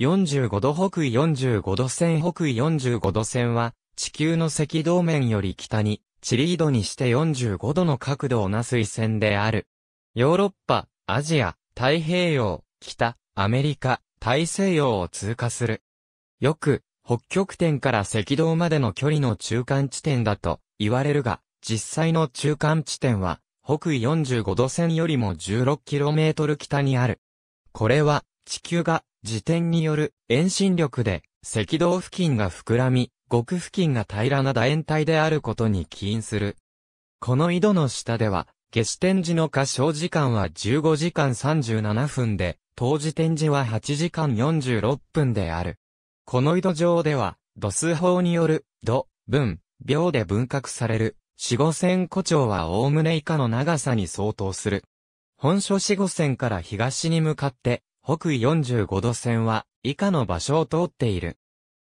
45度北緯45度線北緯45度線は、地球の赤道面より北に、チリードにして45度の角度をなす緯線である。ヨーロッパ、アジア、太平洋、北、アメリカ、大西洋を通過する。よく、北極点から赤道までの距離の中間地点だと言われるが、実際の中間地点は、北緯45度線よりも 16km 北にある。これは、地球が自転による遠心力で赤道付近が膨らみ、極付近が平らな楕円体であることに起因する。この井戸の下では、下視点時の過小時間は15時間37分で、当時点時は8時間46分である。この井戸上では、度数法による、度、分、秒で分割される、四五線弧長は概ね以下の長さに相当する。本書四五線から東に向かって、北緯45度線は以下の場所を通っている。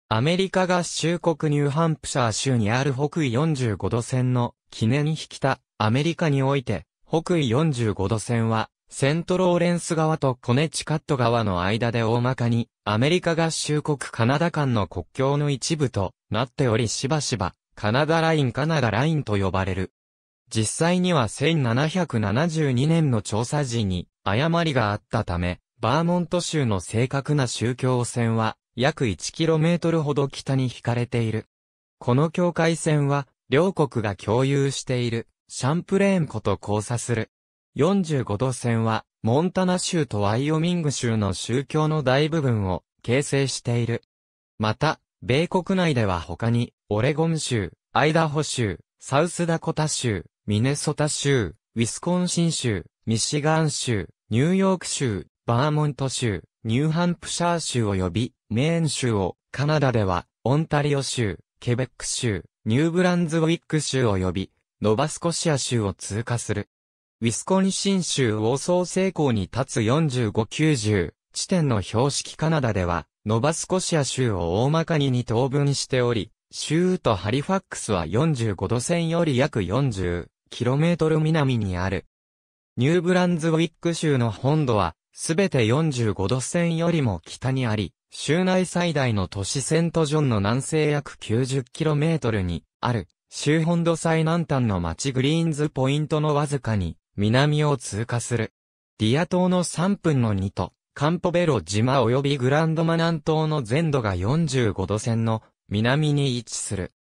アメリカ合衆国ニューハンプシャー州にある北緯45度線の記念に引きたアメリカにおいて北緯45度線はセントローレンス川とコネチカット川の間で大まかにアメリカ合衆国カナダ間の国境の一部となっておりしばしばカナダラインカナダラインと呼ばれる。実際には1772年の調査時に誤りがあったため、バーモント州の正確な宗教汚染は、約 1km ほど北に引かれている。この境界線は、両国が共有している、シャンプレーン湖と交差する。45度線は、モンタナ州とワイオミング州の宗教の大部分を形成している。また、米国内では他に、オレゴン州、アイダホ州、サウスダコタ州、ミネソタ州、ウィスコンシン州、ミシガン州、ニューヨーク州、バーモント州、ニューハンプシャー州及び、メーン州を、カナダでは、オンタリオ州、ケベック州、ニューブランズウィック州及び、ノバスコシア州を通過する。ウィスコンシン州を総成功に立つ4590地点の標識カナダでは、ノバスコシア州を大まかに二等分しており、州都ハリファックスは45度線より約 40km 南にある。ニューブランズウィック州の本土はすべて45度線よりも北にあり、州内最大の都市セントジョンの南西約 90km にある、州本土最南端の町グリーンズポイントのわずかに南を通過する。ディア島の3分の2と、カンポベロ島及びグランドマナン島の全土が45度線の南に位置する。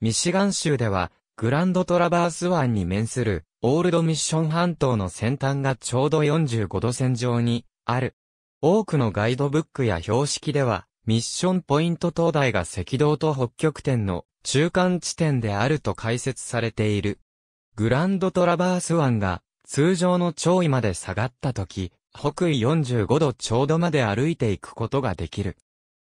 ミシガン州では、グランドトラバース湾に面するオールドミッション半島の先端がちょうど45度線上にある。多くのガイドブックや標識では、ミッションポイント灯台が赤道と北極点の中間地点であると解説されている。グランドトラバース湾が通常の潮位まで下がった時、北緯45度ちょうどまで歩いていくことができる。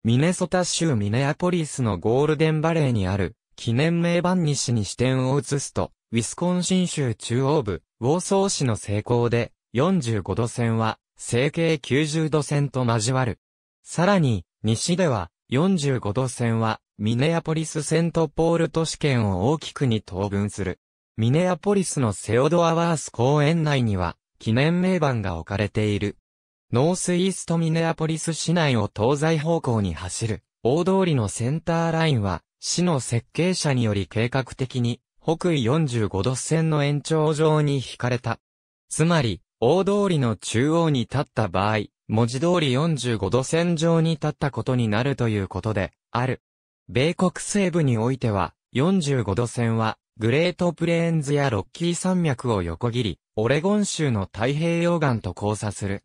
ミネソタ州ミネアポリスのゴールデンバレーにある記念名番西に視点を移すと、ウィスコンシン州中央部、ウォーソー市の成功で45度線は成形90度線と交わる。さらに、西では、45度線は、ミネアポリスセントポール都市圏を大きくに等分する。ミネアポリスのセオドアワース公園内には、記念名板が置かれている。ノースイーストミネアポリス市内を東西方向に走る、大通りのセンターラインは、市の設計者により計画的に、北緯45度線の延長上に引かれた。つまり、大通りの中央に立った場合、文字通り45度線上に立ったことになるということで、ある。米国西部においては、45度線は、グレートプレーンズやロッキー山脈を横切り、オレゴン州の太平洋岸と交差する。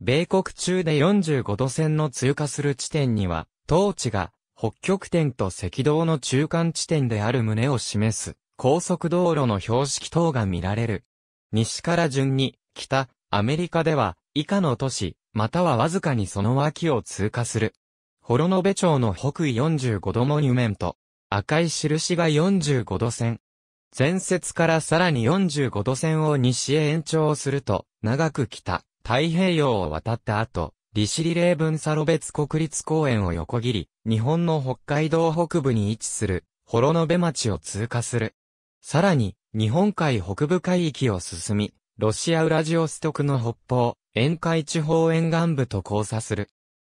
米国中で45度線の通過する地点には、当地が北極点と赤道の中間地点である旨を示す高速道路の標識等が見られる。西から順に北、アメリカでは、以下の都市、またはわずかにその脇を通過する。幌延町の北緯45度モニュメント。赤い印が45度線。前節からさらに45度線を西へ延長すると、長く北、太平洋を渡った後、利尻霊文サロ別国立公園を横切り、日本の北海道北部に位置する、幌延町を通過する。さらに、日本海北部海域を進み、ロシアウラジオストクの北方、沿海地方沿岸部と交差する。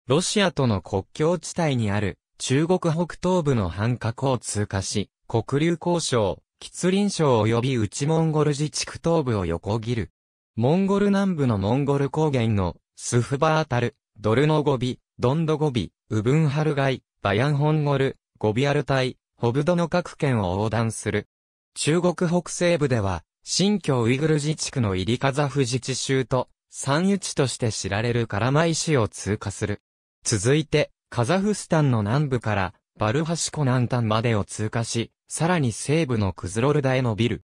ロシアとの国境地帯にある中国北東部の半角を通過し、黒竜交渉、吉林省及び内モンゴル自治区東部を横切る。モンゴル南部のモンゴル高原のスフバータル、ドルノゴビ、ドンドゴビ、ウブンハルガイ、バヤンホンゴル、ゴビアルタイ、ホブドの各県を横断する。中国北西部では、新疆ウイグル自治区のイリカザフ自治州と、山油地として知られるカラマイ市を通過する。続いて、カザフスタンの南部から、バルハシコ南端までを通過し、さらに西部のクズロルダへ伸びる。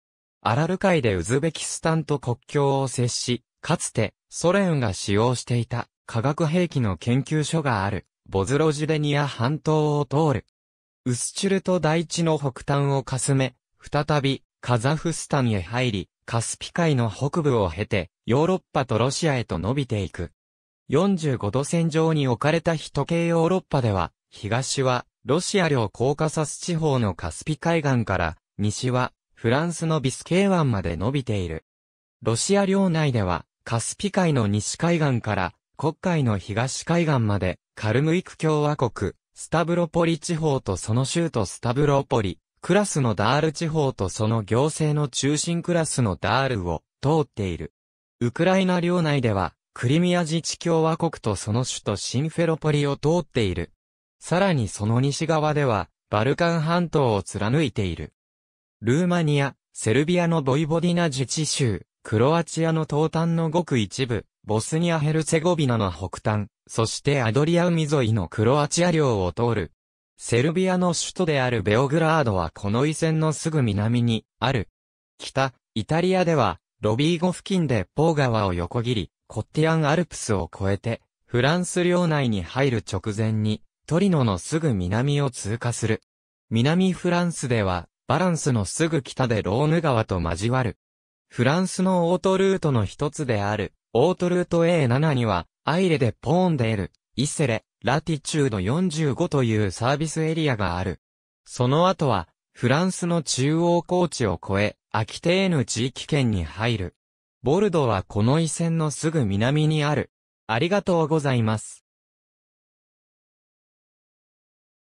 アラル海でウズベキスタンと国境を接し、かつて、ソ連が使用していた化学兵器の研究所がある、ボズロジュデニア半島を通る。ウスチュルト大地の北端をかすめ、再び、カザフスタンへ入り、カスピ海の北部を経て、ヨーロッパとロシアへと伸びていく。45度線上に置かれた人系ヨーロッパでは、東は、ロシア領コーカサス地方のカスピ海岸から、西は、フランスのビスケー湾まで伸びている。ロシア領内では、カスピ海の西海岸から、黒海の東海岸まで、カルムイク共和国、スタブロポリ地方とその州都スタブロポリ、クラスのダール地方とその行政の中心クラスのダールを通っている。ウクライナ領内では、クリミア自治共和国とその首都シンフェロポリを通っている。さらにその西側では、バルカン半島を貫いている。ルーマニア、セルビアのボイボディナ自治州、クロアチアの東端のごく一部、ボスニアヘルツェゴビナの北端、そしてアドリア海沿いのクロアチア領を通る、セルビアの首都であるベオグラードはこの遺線のすぐ南にある。北、イタリアでは、ロビーゴ付近でポー川を横切り、コッティアンアルプスを越えて、フランス領内に入る直前に、トリノのすぐ南を通過する。南フランスでは、バランスのすぐ北でローヌ川と交わる。フランスのオートルートの一つである、オートルート A7 には、アイレでポーンデール、イセレ、ラティチュード45というサービスエリアがある。その後は、フランスの中央高地を越え、アキテーヌ地域圏に入る。ボルドはこの遺線のすぐ南にある。ありがとうございます。